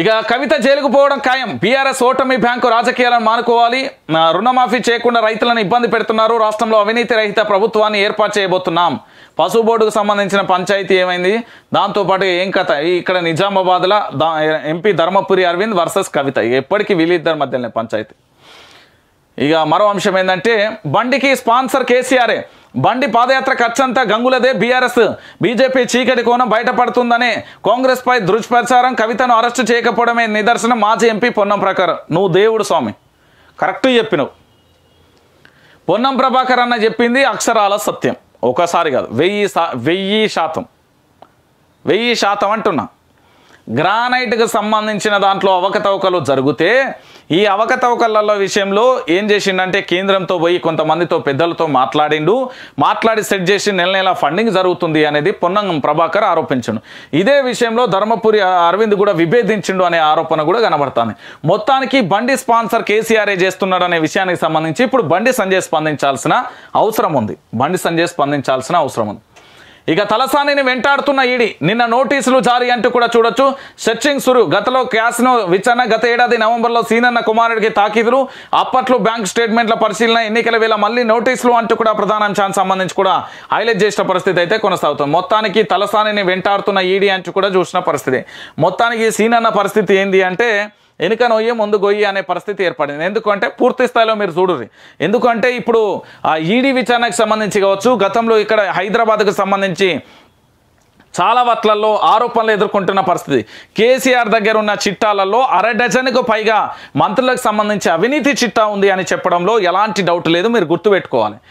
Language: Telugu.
ఇక కవిత జైలుకు పోవడం ఖాయం బీఆర్ఎస్ ఓటమి బ్యాంకు రాజకీయాలను మానుకోవాలి రుణమాఫీ చేయకుండా రైతులను ఇబ్బంది పెడుతున్నారు రాష్ట్రంలో అవినీతి రహిత ప్రభుత్వాన్ని ఏర్పాటు చేయబోతున్నాం పశువు బోర్డుకు సంబంధించిన పంచాయతీ ఏమైంది దాంతోపాటు ఏం కథ ఇక్కడ నిజామాబాద్లో ఎంపీ ధర్మపురి అరవింద్ వర్సెస్ కవిత ఎప్పటికీ వీళ్ళిద్దరి మధ్యలోనే పంచాయతీ ఇక మరో అంశం ఏంటంటే బండికి స్పాన్సర్ కేసీఆరే బండి పాదయాత్ర ఖర్చంతా గంగులదే బీఆర్ఎస్ బీజేపీ చీకటి కోణం బయటపడుతుందనే కాంగ్రెస్పై దుష్ప్రచారం కవితను అరెస్టు చేయకపోవడమే నిదర్శనం మాజీ ఎంపీ పొన్నం ప్రకారం నువ్వు దేవుడు స్వామి కరెక్ట్ చెప్పినవు పొన్నం ప్రభాకర్ అన్న చెప్పింది అక్షరాల సత్యం ఒకసారి కాదు వెయ్యి వెయ్యి శాతం వెయ్యి శాతం అంటున్నా గ్రానైట్కి సంబంధించిన దాంట్లో అవకతవకలు జరిగితే ఈ అవకతవకలలో విషయంలో ఏం చేసిండంటే కేంద్రంతో పోయి కొంతమందితో పెద్దలతో మాట్లాడిండు మాట్లాడి సెట్ చేసి నెల నెల ఫండింగ్ జరుగుతుంది అనేది పొన్నంగం ప్రభాకర్ ఆరోపించండు ఇదే విషయంలో ధర్మపురి అరవింద్ కూడా విభేదించిండు అనే ఆరోపణ కూడా కనబడుతుంది మొత్తానికి బండి స్పాన్సర్ కేసీఆర్ఏ చేస్తున్నాడు అనే విషయానికి సంబంధించి ఇప్పుడు బండి సంజయ్ స్పందించాల్సిన అవసరం ఉంది బండి సంజయ్ స్పందించాల్సిన అవసరం ఉంది ఇక తలసానిని వెంటాడుతున్న ఈడి నిన్న నోటీసులు జారీ అంటూ కూడా చూడొచ్చు సెర్చింగ్ సురు గతలో క్యాస్నో విచారణ గత ఏడాది నవంబర్లో సీనన్న కుమారుడికి తాకీదులు అప్పట్లో బ్యాంక్ స్టేట్మెంట్ల పరిశీలన ఎన్నికల వేళ మళ్ళీ నోటీసులు అంటూ కూడా ప్రధానాంశానికి సంబంధించి కూడా హైలైట్ చేసిన పరిస్థితి అయితే కొనసాగుతుంది మొత్తానికి తలసానిని వెంటాడుతున్న ఈడీ అంటూ కూడా చూసిన పరిస్థితి మొత్తానికి సీనన్న పరిస్థితి ఏంది అంటే వెనుక నొయ్యి ముందు గొయ్యి అనే పరిస్థితి ఏర్పడింది ఎందుకంటే పూర్తి స్థాయిలో మీరు చూడరు ఎందుకంటే ఇప్పుడు ఆ ఈడీ e విచారణకు సంబంధించి కావచ్చు గతంలో ఇక్కడ హైదరాబాద్కు సంబంధించి చాలా వట్లల్లో ఆరోపణలు ఎదుర్కొంటున్న పరిస్థితి కేసీఆర్ దగ్గర ఉన్న చిట్టాలలో అర డజన్కు పైగా మంత్రులకు సంబంధించి అవినీతి చిట్టా ఉంది అని చెప్పడంలో ఎలాంటి డౌట్ లేదు మీరు గుర్తుపెట్టుకోవాలి